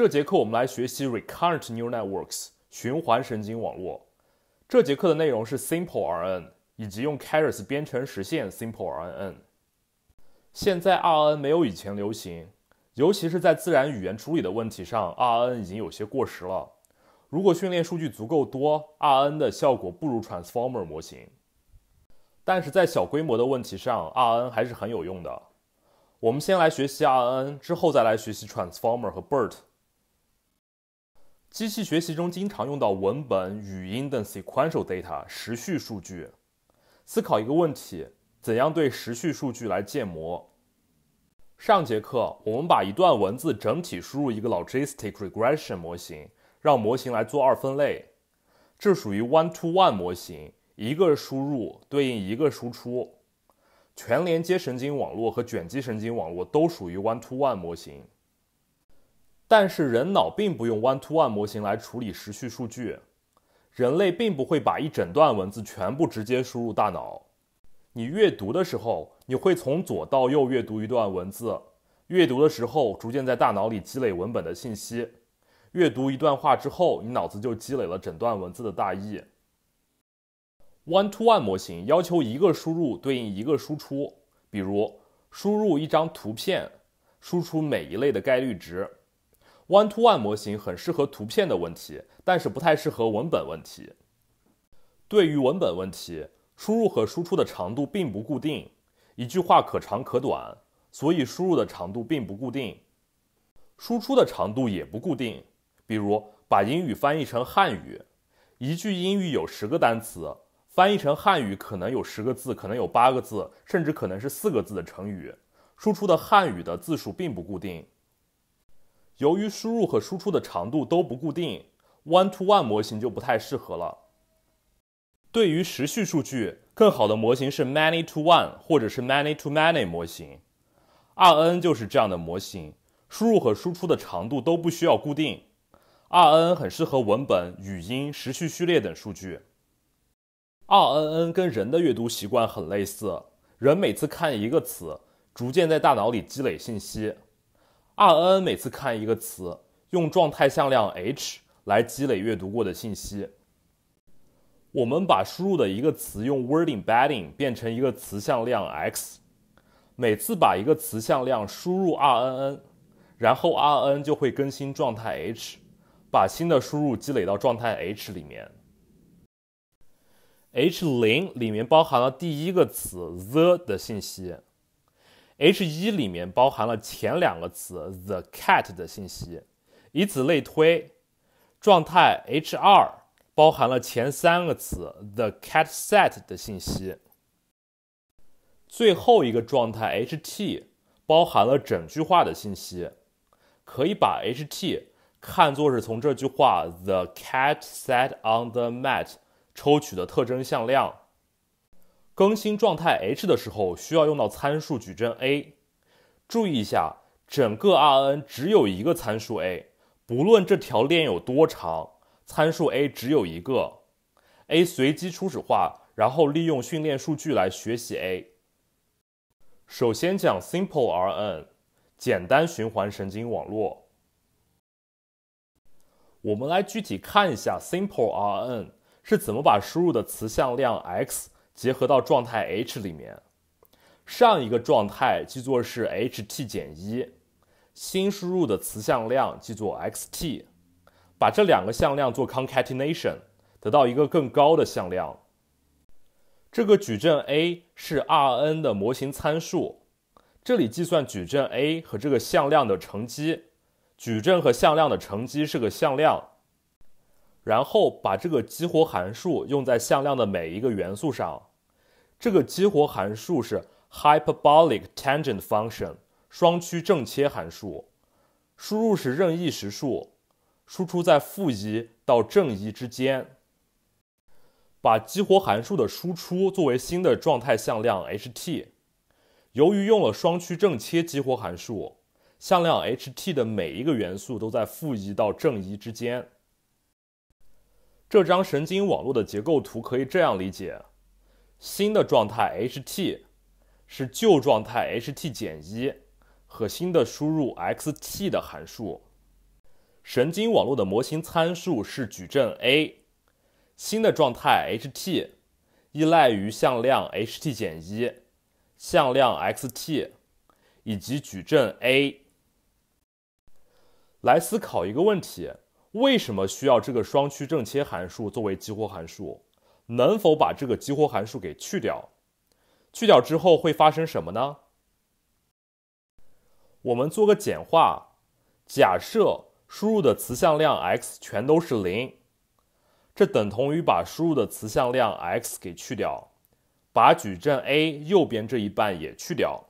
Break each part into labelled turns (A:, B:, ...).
A: 这节课我们来学习 recurrent neural networks 循环神经网络。这节课的内容是 simple RNN 以及用 Keras 编程实现 simple RNN。现在 RNN 没有以前流行，尤其是在自然语言处理的问题上，RNN 已经有些过时了。如果训练数据足够多，RNN 的效果不如 transformer 模型。但是在小规模的问题上，RNN 还是很有用的。我们先来学习 RNN，之后再来学习 transformer 和 BERT。机器学习中经常用到文本、语音等 sequential data 时序数据。思考一个问题：怎样对时序数据来建模？上节课我们把一段文字整体输入一个 logistic regression 模型，让模型来做二分类。这属于 one to one 模型，一个输入对应一个输出。全连接神经网络和卷积神经网络都属于 one to one 模型。但是人脑并不用 one-to-one 模型来处理时序数据，人类并不会把一整段文字全部直接输入大脑。你阅读的时候，你会从左到右阅读一段文字，阅读的时候逐渐在大脑里积累文本的信息。阅读一段话之后，你脑子就积累了整段文字的大意。one-to-one 模型要求一个输入对应一个输出，比如输入一张图片，输出每一类的概率值。One-to-one 模型很适合图片的问题，但是不太适合文本问题。对于文本问题，输入和输出的长度并不固定，一句话可长可短，所以输入的长度并不固定，输出的长度也不固定。比如把英语翻译成汉语，一句英语有十个单词，翻译成汉语可能有十个字，可能有八个字，甚至可能是四个字的成语。输出的汉语的字数并不固定。由于输入和输出的长度都不固定，one-to-one 模型就不太适合了。对于时序数据，更好的模型是 many-to-one 或者是 many-to-many 模型。RNN 就是这样的模型，输入和输出的长度都不需要固定。RNN 很适合文本、语音、时序序列等数据。RNN 跟人的阅读习惯很类似，人每次看一个词，逐渐在大脑里积累信息。RNN 每次看一个词，用状态向量 h 来积累阅读过的信息。我们把输入的一个词用 wording embedding 变成一个词向量 x。每次把一个词向量输入 RNN，然后 RNN 就会更新状态 h，把新的输入积累到状态 h 里面。h 零里面包含了第一个词 the 的信息。H 一里面包含了前两个词 “the cat” 的信息，以此类推，状态 H 二包含了前三个词 “the cat s e t 的信息，最后一个状态 Ht 包含了整句话的信息，可以把 Ht 看作是从这句话 “the cat sat on the mat” 抽取的特征向量。更新状态 h 的时候需要用到参数矩阵 a，注意一下，整个 R N 只有一个参数 a，不论这条链有多长，参数 a 只有一个，a 随机初始化，然后利用训练数据来学习 a。首先讲 simple R N，简单循环神经网络。我们来具体看一下 simple R N 是怎么把输入的词向量 x。结合到状态 h 里面，上一个状态记作是 h_t 减一，新输入的词向量记作 x_t，把这两个向量做 concatenation，得到一个更高的向量。这个矩阵 A 是 Rn 的模型参数，这里计算矩阵 A 和这个向量的乘积，矩阵和向量的乘积是个向量，然后把这个激活函数用在向量的每一个元素上。这个激活函数是 hyperbolic tangent function，双曲正切函数，输入是任意实数，输出在负一到正一之间。把激活函数的输出作为新的状态向量 h_t，由于用了双曲正切激活函数，向量 h_t 的每一个元素都在负一到正一之间。这张神经网络的结构图可以这样理解。新的状态 h_t 是旧状态 h_t 减一和新的输入 x_t 的函数。神经网络的模型参数是矩阵 A。新的状态 h_t 依赖于向量 h_t 减一、向量 x_t 以及矩阵 A。来思考一个问题：为什么需要这个双曲正切函数作为激活函数？能否把这个激活函数给去掉？去掉之后会发生什么呢？我们做个简化，假设输入的词向量 x 全都是零，这等同于把输入的词向量 x 给去掉，把矩阵 A 右边这一半也去掉。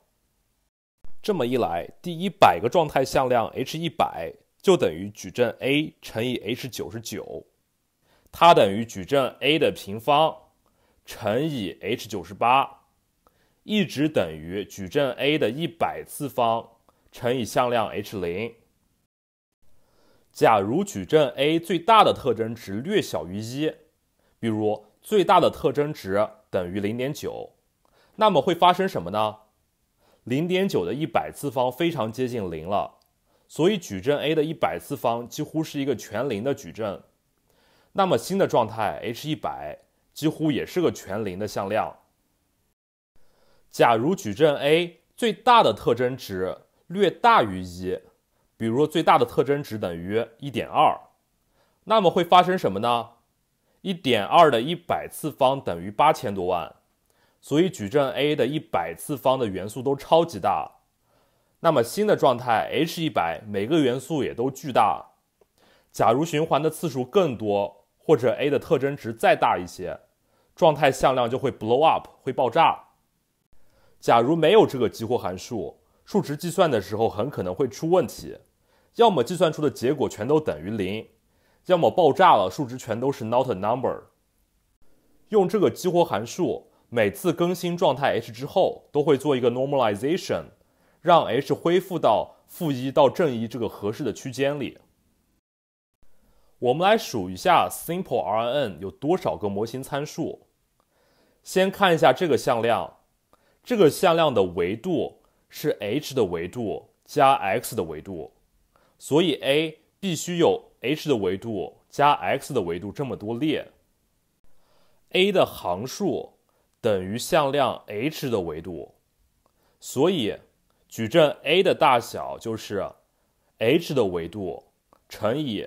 A: 这么一来，第100个状态向量 h100 就等于矩阵 A 乘以 h99。它等于矩阵 A 的平方乘以 h 九十八，一直等于矩阵 A 的一百次方乘以向量 h 零。假如矩阵 A 最大的特征值略小于一，比如最大的特征值等于零点九，那么会发生什么呢？零点九的一百次方非常接近零了，所以矩阵 A 的一百次方几乎是一个全零的矩阵。那么新的状态 h 一百几乎也是个全零的向量。假如矩阵 A 最大的特征值略大于一，比如最大的特征值等于一点二，那么会发生什么呢？一点二的一百次方等于八千多万，所以矩阵 A 的一百次方的元素都超级大。那么新的状态 h 一百每个元素也都巨大。假如循环的次数更多。或者 a 的特征值再大一些，状态向量就会 blow up，会爆炸。假如没有这个激活函数，数值计算的时候很可能会出问题，要么计算出的结果全都等于零，要么爆炸了，数值全都是 not a number。用这个激活函数，每次更新状态 h 之后，都会做一个 normalization，让 h 恢复到负一到正一这个合适的区间里。我们来数一下 Simple RNN 有多少个模型参数。先看一下这个向量，这个向量的维度是 h 的维度加 x 的维度，所以 a 必须有 h 的维度加 x 的维度这么多列。a 的行数等于向量 h 的维度，所以矩阵 a 的大小就是 h 的维度乘以。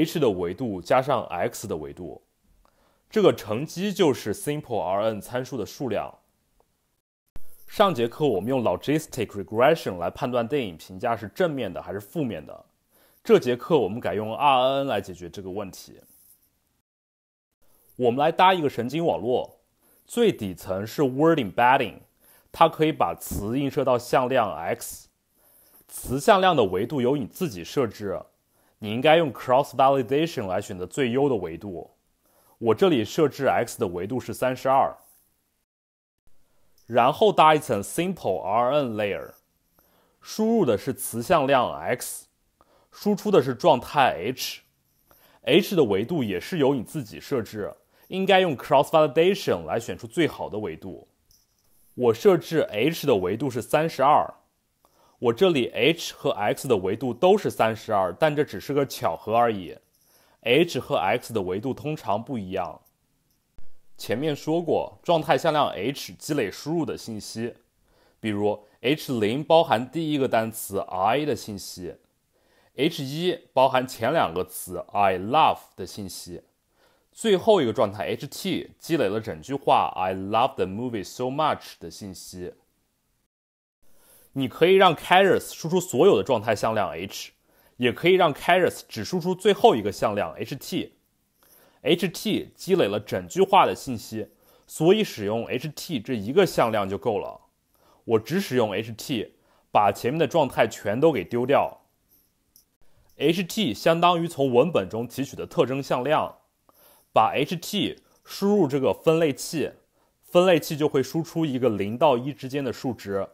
A: h 的维度加上 x 的维度，这个乘积就是 simple R N 参数的数量。上节课我们用 logistic regression 来判断电影评价是正面的还是负面的，这节课我们改用 R N 来解决这个问题。我们来搭一个神经网络，最底层是 wording embedding，它可以把词映射到向量 x，词向量的维度由你自己设置。你应该用 cross validation 来选择最优的维度。我这里设置 x 的维度是三十二，然后搭一层 simple r n layer，输入的是词向量 x，输出的是状态 h，h 的维度也是由你自己设置，应该用 cross validation 来选出最好的维度。我设置 h 的维度是三十二。我这里 h 和 x 的维度都是三十二，但这只是个巧合而已。h 和 x 的维度通常不一样。前面说过，状态向量 h 积累输入的信息，比如 h 零包含第一个单词 i 的信息，h 一包含前两个词 i love 的信息，最后一个状态 h t 积累了整句话 i love the movie so much 的信息。你可以让 Keras 输出所有的状态向量 h，也可以让 Keras 只输出最后一个向量 h_t。h_t 积累了整句话的信息，所以使用 h_t 这一个向量就够了。我只使用 h_t，把前面的状态全都给丢掉。h_t 相当于从文本中提取的特征向量，把 h_t 输入这个分类器，分类器就会输出一个零到一之间的数值。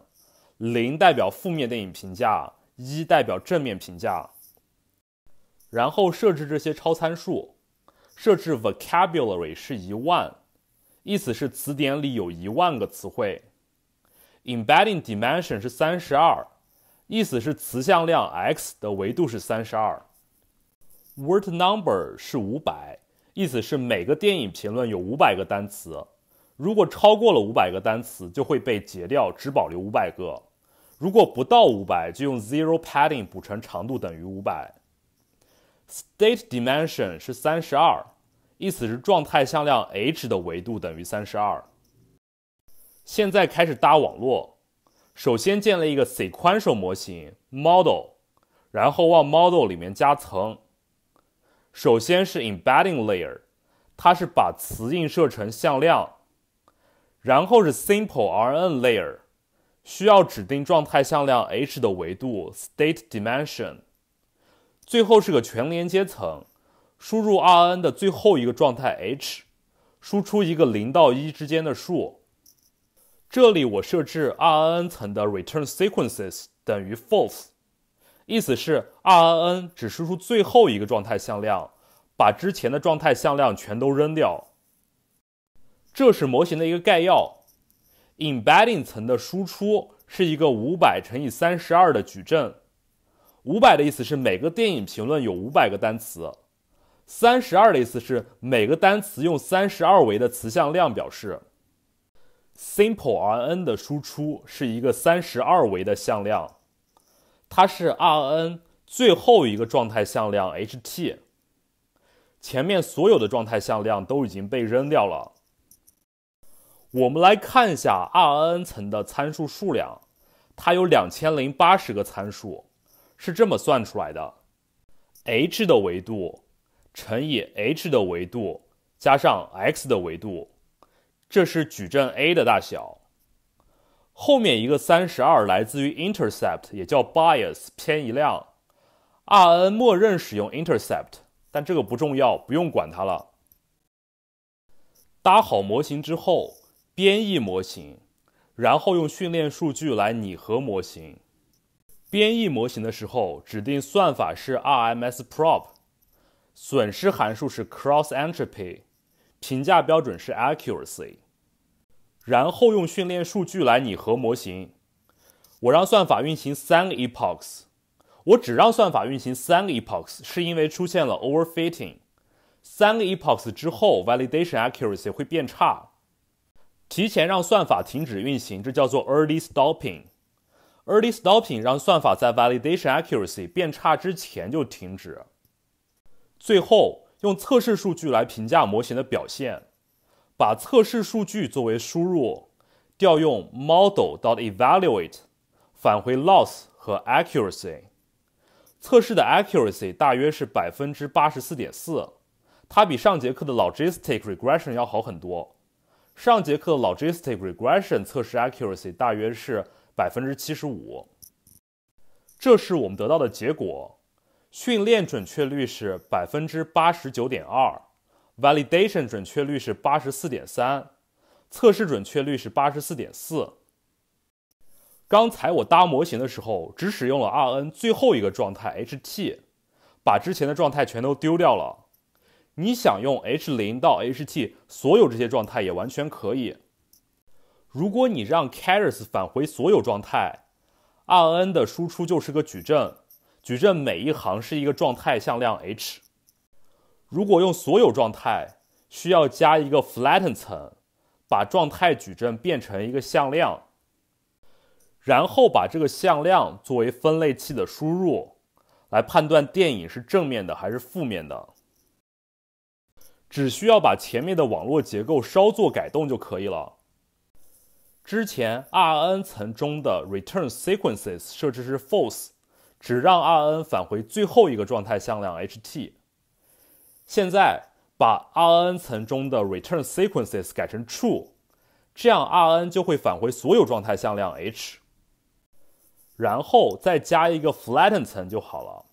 A: 零代表负面电影评价，一代表正面评价。然后设置这些超参数，设置 vocabulary 是一万，意思是词典里有一万个词汇。embedding dimension 是三十二，意思是词向量 x 的维度是三十二。word number 是五百，意思是每个电影评论有五百个单词，如果超过了五百个单词就会被截掉，只保留五百个。如果不到五百，就用 zero padding 补成长度等于五百。state dimension 是三十二，意思是状态向量 h 的维度等于三十二。现在开始搭网络，首先建了一个 s e q u e n t i a l 模型 model，然后往 model 里面加层。首先是 embedding layer，它是把词映射成向量，然后是 simple RNN layer。需要指定状态向量 h 的维度 state dimension，最后是个全连接层，输入 RNN 的最后一个状态 h，输出一个零到一之间的数。这里我设置 RNN 层的 return sequences 等于 false，意思是 RNN 只输出最后一个状态向量，把之前的状态向量全都扔掉。这是模型的一个概要。embedding 层的输出是一个五百乘以三十二的矩阵，五百的意思是每个电影评论有五百个单词，三十二的意思是每个单词用三十二维的词向量表示。simple r n 的输出是一个三十二维的向量，它是 r n 最后一个状态向量 ht，前面所有的状态向量都已经被扔掉了。我们来看一下 RNN 层的参数数量，它有两千零八十个参数，是这么算出来的：h 的维度乘以 h 的维度加上 x 的维度，这是矩阵 A 的大小。后面一个三十二来自于 intercept，也叫 bias 偏移量。RNN 默认使用 intercept，但这个不重要，不用管它了。搭好模型之后。编译模型，然后用训练数据来拟合模型。编译模型的时候，指定算法是 RMSProp，损失函数是 Cross Entropy，评价标准是 Accuracy。然后用训练数据来拟合模型。我让算法运行三个 epochs，我只让算法运行三个 epochs 是因为出现了 overfitting。三个 epochs 之后，validation accuracy 会变差。提前让算法停止运行，这叫做 early stopping。early stopping 让算法在 validation accuracy 变差之前就停止。最后，用测试数据来评价模型的表现，把测试数据作为输入，调用 model. dot evaluate，返回 loss 和 accuracy。测试的 accuracy 大约是百分之八十四点四，它比上节课的 logistic regression 要好很多。上节课的 logistic regression 测试 accuracy 大约是百分之七十五，这是我们得到的结果。训练准确率是百分之八十九点二，validation 准确率是八十四点三，测试准确率是八十四点四。刚才我搭模型的时候，只使用了 R N 最后一个状态 H T，把之前的状态全都丢掉了。你想用 h 零到 h t 所有这些状态也完全可以。如果你让 c a r a t s 返回所有状态，R N 的输出就是个矩阵，矩阵每一行是一个状态向量 h。如果用所有状态，需要加一个 flatten 层，把状态矩阵变成一个向量，然后把这个向量作为分类器的输入，来判断电影是正面的还是负面的。只需要把前面的网络结构稍作改动就可以了。之前 R N 层中的 return_sequences 设置是 false，只让 R N 返回最后一个状态向量 h_t。现在把 R N 层中的 return_sequences 改成 true，这样 R N 就会返回所有状态向量 h。然后再加一个 flatten 层就好了，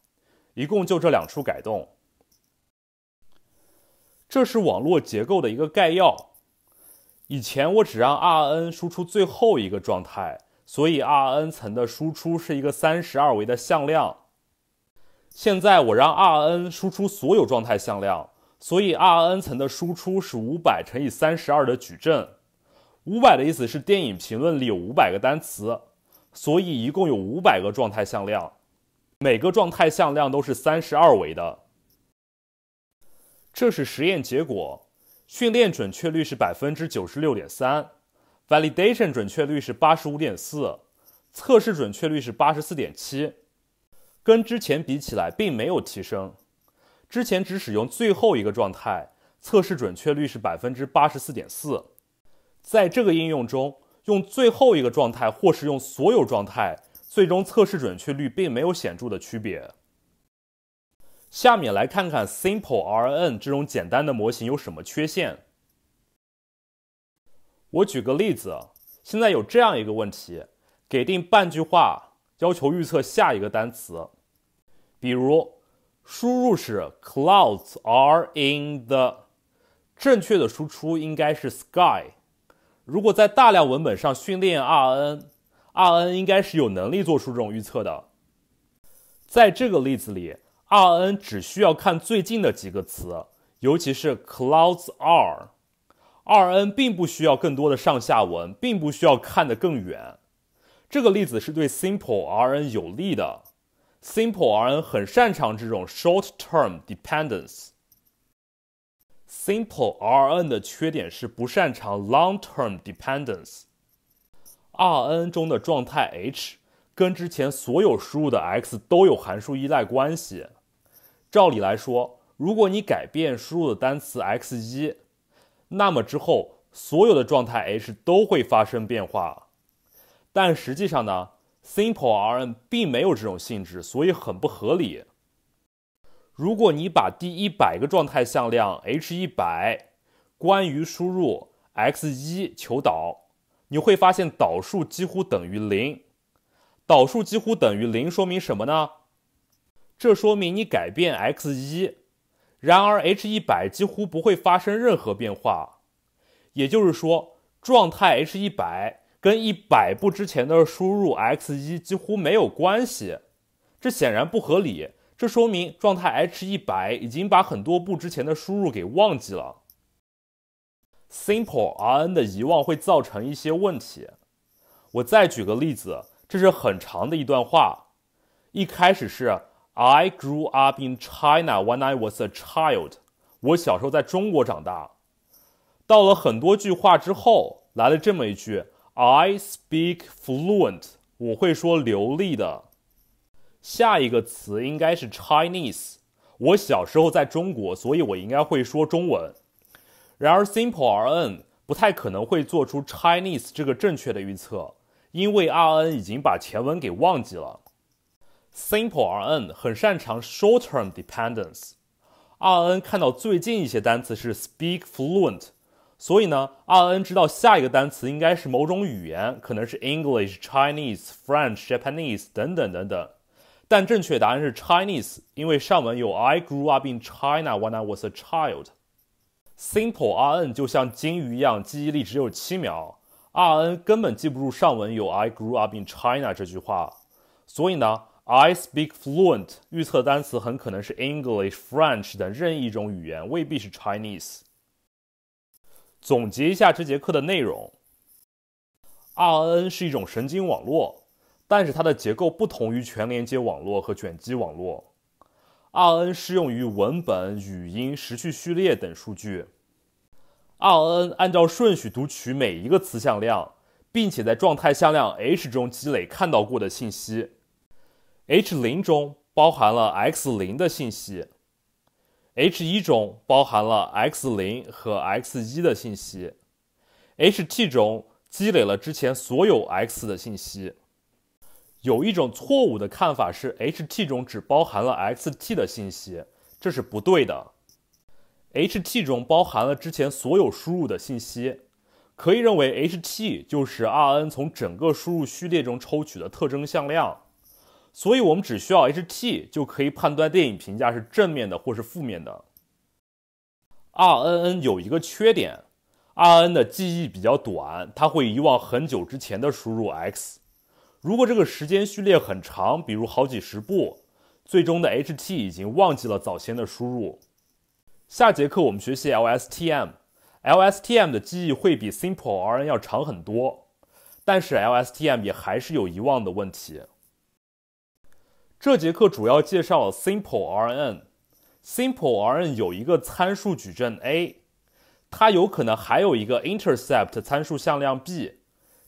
A: 一共就这两处改动。这是网络结构的一个概要。以前我只让 R N 输出最后一个状态，所以 R N 层的输出是一个三十二维的向量。现在我让 R N 输出所有状态向量，所以 R N 层的输出是五百乘以三十二的矩阵。五百的意思是电影评论里有五百个单词，所以一共有五百个状态向量，每个状态向量都是三十二维的。这是实验结果，训练准确率是百分之九十六点三，validation 准确率是八十五点四，测试准确率是八十四点七，跟之前比起来并没有提升。之前只使用最后一个状态，测试准确率是百分之八十四点四，在这个应用中，用最后一个状态或是用所有状态，最终测试准确率并没有显著的区别。下面来看看 simple R N 这种简单的模型有什么缺陷。我举个例子，现在有这样一个问题：给定半句话，要求预测下一个单词。比如，输入是 clouds are in the，正确的输出应该是 sky。如果在大量文本上训练 R N，R N 应该是有能力做出这种预测的。在这个例子里。R N 只需要看最近的几个词，尤其是 clouds are。R N 并不需要更多的上下文，并不需要看得更远。这个例子是对 Simple R N 有利的。Simple R N 很擅长这种 short term dependence。Simple R N 的缺点是不擅长 long term dependence。R N 中的状态 H。跟之前所有输入的 x 都有函数依赖关系。照理来说，如果你改变输入的单词 x 一，那么之后所有的状态 h 都会发生变化。但实际上呢，simple R N 并没有这种性质，所以很不合理。如果你把第一百个状态向量 h 一百关于输入 x 一求导，你会发现导数几乎等于零。导数几乎等于零，说明什么呢？这说明你改变 x 一，然而 h 一百几乎不会发生任何变化，也就是说，状态 h 一百跟一百步之前的输入 x 一几乎没有关系。这显然不合理。这说明状态 h 一百已经把很多步之前的输入给忘记了。Simple R N 的遗忘会造成一些问题。我再举个例子。这是很长的一段话，一开始是 I grew up in China when I was a child，我小时候在中国长大。到了很多句话之后，来了这么一句 I speak fluent，我会说流利的。下一个词应该是 Chinese，我小时候在中国，所以我应该会说中文。然而 Simple RN 不太可能会做出 Chinese 这个正确的预测。因为 R N 已经把前文给忘记了。Simple R N 很擅长 short-term dependence。R N 看到最近一些单词是 speak fluent，所以呢，R N 知道下一个单词应该是某种语言，可能是 English、Chinese、French、Japanese 等等等等。但正确答案是 Chinese，因为上文有 I grew up in China when I was a child。Simple R N 就像金鱼一样，记忆力只有七秒。R N 根本记不住上文有 I grew up in China 这句话，所以呢，I speak fluent 预测单词很可能是 English、French 等任意一种语言，未必是 Chinese。总结一下这节课的内容：R N 是一种神经网络，但是它的结构不同于全连接网络和卷积网络。R N 适用于文本、语音、时序序列等数据。RNN 按照顺序读取每一个词向量，并且在状态向量 h 中积累看到过的信息。h 零中包含了 x 零的信息，h 一中包含了 x 零和 x 一的信息，ht 中积累了之前所有 x 的信息。有一种错误的看法是 ht 中只包含了 xt 的信息，这是不对的。Ht 中包含了之前所有输入的信息，可以认为 Ht 就是 Rn 从整个输入序列中抽取的特征向量，所以我们只需要 Ht 就可以判断电影评价是正面的或是负面的。RNN 有一个缺点，Rn 的记忆比较短，它会遗忘很久之前的输入 x。如果这个时间序列很长，比如好几十步，最终的 Ht 已经忘记了早先的输入。下节课我们学习 LSTM，LSTM 的记忆会比 Simple r n 要长很多，但是 LSTM 也还是有遗忘的问题。这节课主要介绍 Simple r n s i m p l e r n 有一个参数矩阵 A，它有可能还有一个 intercept 参数向量 b，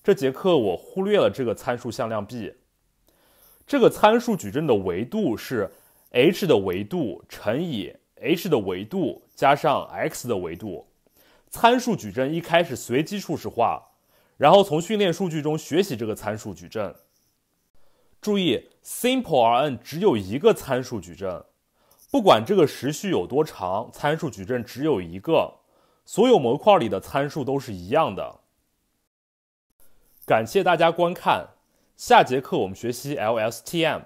A: 这节课我忽略了这个参数向量 b，这个参数矩阵的维度是 h 的维度乘以。h 的维度加上 x 的维度，参数矩阵一开始随机初始化，然后从训练数据中学习这个参数矩阵。注意，Simple r n 只有一个参数矩阵，不管这个时序有多长，参数矩阵只有一个，所有模块里的参数都是一样的。感谢大家观看，下节课我们学习 LSTM。